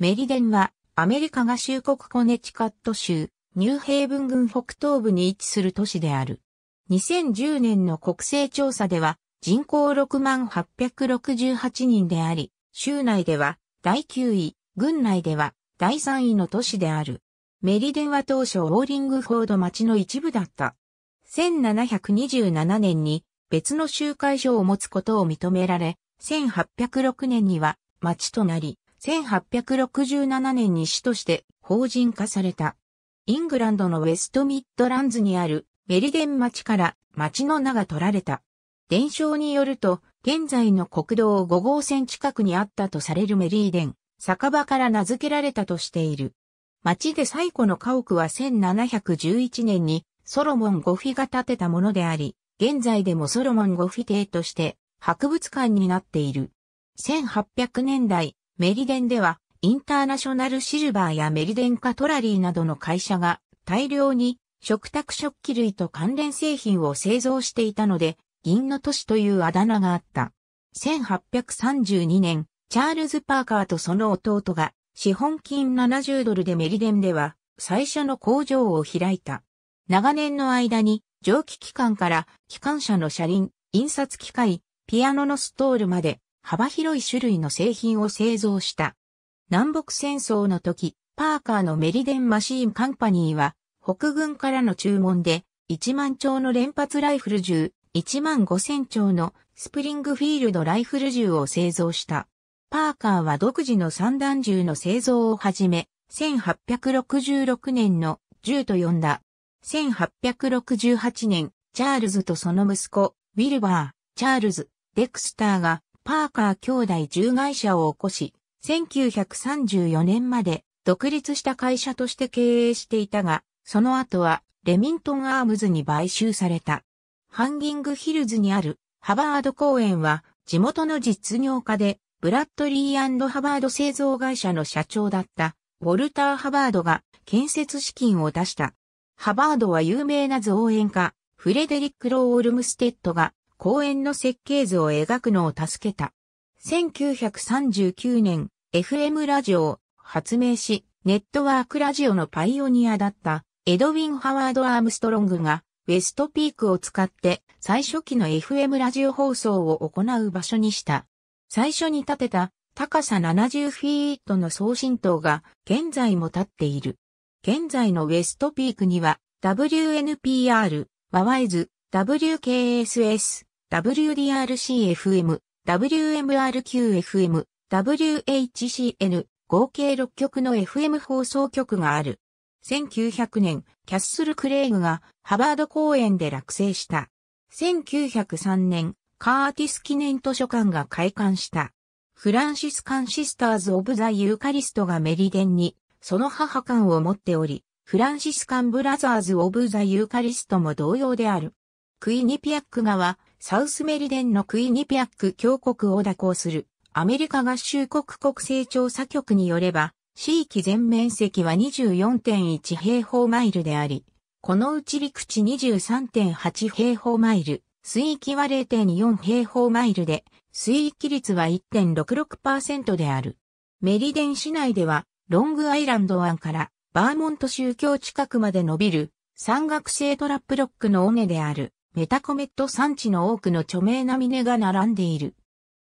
メリデンは、アメリカ合衆国コネチカット州、ニューヘイブン郡北東部に位置する都市である。2010年の国勢調査では、人口6万868人であり、州内では第9位、郡内では第3位の都市である。メリデンは当初オーリングフォード町の一部だった。1727年に別の集会所を持つことを認められ、1806年には町となり、1867年に市として法人化された。イングランドのウェストミッドランズにあるメリデン町から町の名が取られた。伝承によると、現在の国道5号線近くにあったとされるメリーデン、酒場から名付けられたとしている。町で最古の家屋は1711年にソロモン・ゴフィが建てたものであり、現在でもソロモン・ゴフィ邸として博物館になっている。1800年代、メリデンでは、インターナショナルシルバーやメリデンカトラリーなどの会社が大量に食卓食器類と関連製品を製造していたので、銀の都市というあだ名があった。1832年、チャールズ・パーカーとその弟が資本金70ドルでメリデンでは最初の工場を開いた。長年の間に蒸気機関から機関車の車輪、印刷機械、ピアノのストールまで幅広い種類の製品を製造した。南北戦争の時、パーカーのメリデンマシーンカンパニーは、北軍からの注文で、1万丁の連発ライフル銃、1万5千丁のスプリングフィールドライフル銃を製造した。パーカーは独自の三段銃の製造をはじめ、1866年の銃と呼んだ。1868年、チャールズとその息子、ウィルバー、チャールズ、デクスターがパーカー兄弟獣会者を起こし、1934年まで独立した会社として経営していたが、その後はレミントンアームズに買収された。ハンギングヒルズにあるハバード公園は地元の実業家でブラッドリーハバード製造会社の社長だったウォルター・ハバードが建設資金を出した。ハバードは有名な造園家フレデリック・ロー・オルムステッドが公園の設計図を描くのを助けた。1939年、FM ラジオを発明し、ネットワークラジオのパイオニアだったエドウィン・ハワード・アームストロングがウェストピークを使って最初期の FM ラジオ放送を行う場所にした。最初に建てた高さ70フィートの送信塔が現在も建っている。現在のウェストピークには WNPR、ワワイズ、WKSS、WDRCFM、WMRQFM、WHCN、合計6局の FM 放送局がある。1900年、キャッスル・クレイグがハバード公園で落成した。1903年、カーティス記念図書館が開館した。フランシスカン・シスターズ・オブ・ザ・ユーカリストがメリデンに、その母館を持っており、フランシスカン・ブラザーズ・オブ・ザ・ユーカリストも同様である。クイニピアック川、サウスメリデンのクイニピアック峡谷を蛇行するアメリカ合衆国国勢調査局によれば、地域全面積は24.1平方マイルであり、このうち陸地23.8平方マイル、水域は0.4平方マイルで、水域率は1.66%である。メリデン市内では、ロングアイランド湾からバーモント宗教近くまで伸びる山岳性トラップロックの尾根である。メタコメット産地の多くの著名な峰が並んでいる。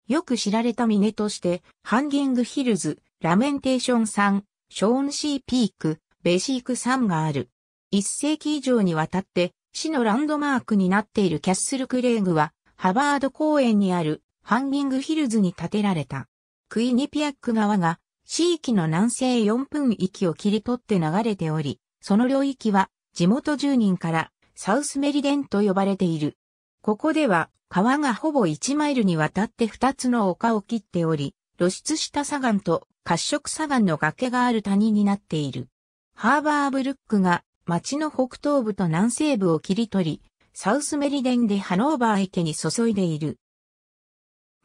よく知られた峰として、ハンギングヒルズ、ラメンテーション産、ショーンシーピーク、ベシーク産がある。一世紀以上にわたって、市のランドマークになっているキャッスルクレーグは、ハバード公園にあるハンギングヒルズに建てられた。クイニピアック川が、市域の南西4分域を切り取って流れており、その領域は地元住人からサウスメリデンと呼ばれている。ここでは川がほぼ1マイルにわたって2つの丘を切っており、露出した砂岩と褐色砂岩の崖がある谷になっている。ハーバーブルックが町の北東部と南西部を切り取り、サウスメリデンでハノーバー池に注いでいる。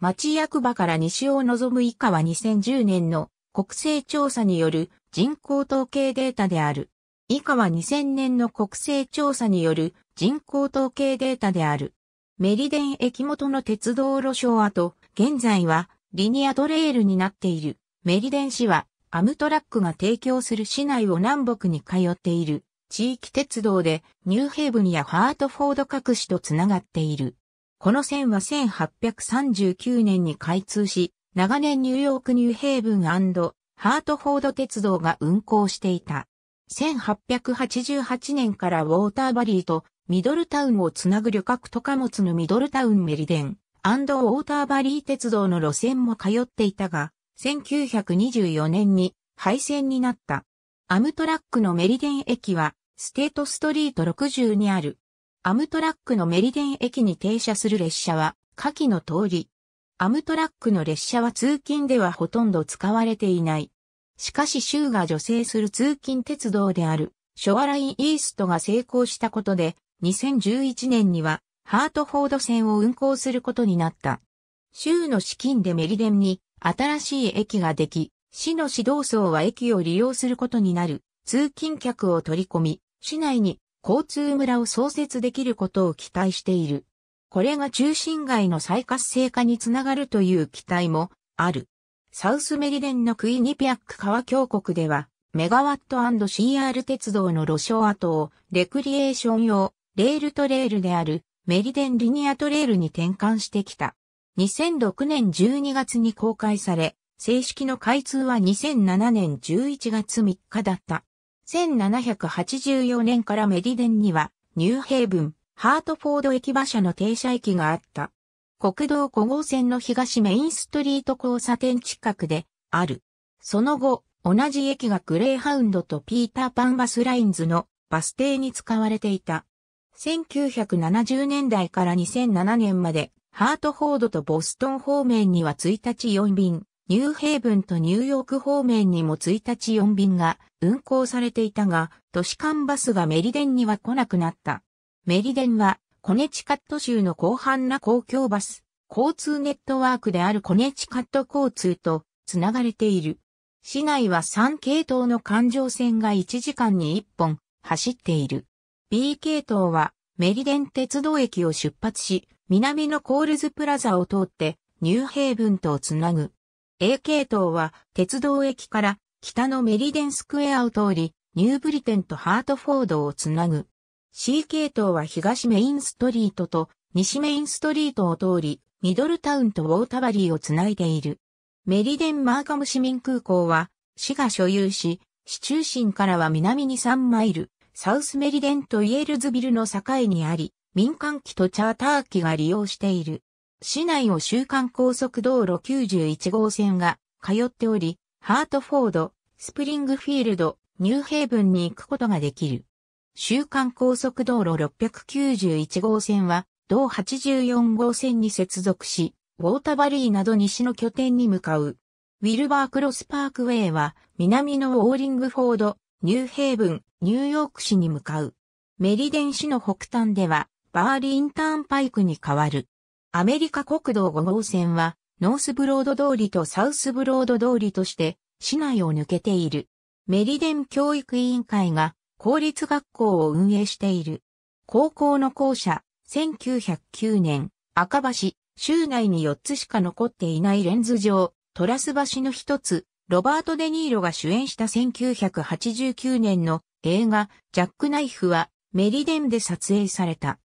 町役場から西を望む以下は2010年の国勢調査による人口統計データである。以下は2000年の国勢調査による人口統計データである。メリデン駅元の鉄道路昭跡、現在はリニアトレールになっている。メリデン市はアムトラックが提供する市内を南北に通っている地域鉄道でニューヘイブンやハートフォード各市とつながっている。この線は1839年に開通し、長年ニューヨークニューヘイブンハートフォード鉄道が運行していた。1888年からウォーターバリーとミドルタウンをつなぐ旅客と貨物のミドルタウンメリデンウォーターバリー鉄道の路線も通っていたが、1924年に廃線になった。アムトラックのメリデン駅は、ステートストリート60にある。アムトラックのメリデン駅に停車する列車は、下記の通り。アムトラックの列車は通勤ではほとんど使われていない。しかし州が助成する通勤鉄道である、ショアラインイーストが成功したことで、2011年には、ハートフォード線を運行することになった。州の資金でメリデンに新しい駅ができ、市の指導層は駅を利用することになる、通勤客を取り込み、市内に交通村を創設できることを期待している。これが中心街の再活性化につながるという期待もある。サウスメリデンのクイニピアック川峡谷では、メガワット &CR 鉄道の路障跡をレクリエーション用、レールトレールであるメリデンリニアトレールに転換してきた。2006年12月に公開され、正式の開通は2007年11月3日だった。1784年からメリデンには、ニューヘイブン、ハートフォード駅馬車の停車駅があった。国道5号線の東メインストリート交差点近くである。その後、同じ駅がグレーハウンドとピーターパンバスラインズのバス停に使われていた。1970年代から2007年まで、ハートフォードとボストン方面には1日4便、ニューヘイブンとニューヨーク方面にも1日4便が運行されていたが、都市間バスがメリデンには来なくなった。メリデンはコネチカット州の広範な公共バス、交通ネットワークであるコネチカット交通とつながれている。市内は3系統の環状線が1時間に1本走っている。B 系統はメリデン鉄道駅を出発し、南のコールズプラザを通ってニューヘイブンとをつなぐ。A 系統は鉄道駅から北のメリデンスクエアを通り、ニューブリテンとハートフォードをつなぐ。C 系統は東メインストリートと西メインストリートを通り、ミドルタウンとウォータバリーをつないでいる。メリデン・マーカム市民空港は、市が所有し、市中心からは南に3マイル、サウスメリデンとイエルズビルの境にあり、民間機とチャーター機が利用している。市内を週間高速道路91号線が通っており、ハートフォード、スプリングフィールド、ニューヘイブンに行くことができる。週間高速道路691号線は、同84号線に接続し、ウォータバリーなど西の拠点に向かう。ウィルバークロスパークウェイは、南のオーリングフォード、ニューヘイブン、ニューヨーク市に向かう。メリデン市の北端では、バーリインターンパイクに変わる。アメリカ国道5号線は、ノースブロード通りとサウスブロード通りとして、市内を抜けている。メリデン教育委員会が、公立学校を運営している。高校の校舎、1909年、赤橋、州内に4つしか残っていないレンズ上、トラス橋の一つ、ロバート・デ・ニーロが主演した1989年の映画、ジャック・ナイフは、メリデンで撮影された。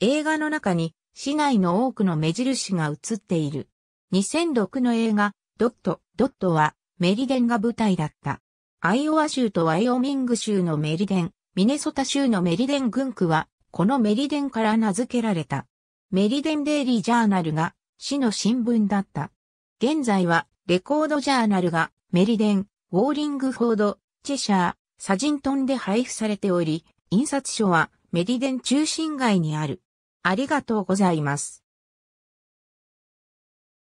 映画の中に、市内の多くの目印が映っている。2006の映画、ドット、ドットは、メリデンが舞台だった。アイオワ州とワイオミング州のメリデン、ミネソタ州のメリデン軍区は、このメリデンから名付けられた。メリデンデイリージャーナルが、市の新聞だった。現在は、レコードジャーナルが、メリデン、ウォーリングフォード、チェシャー、サジントンで配布されており、印刷所は、メリデン中心街にある。ありがとうございます。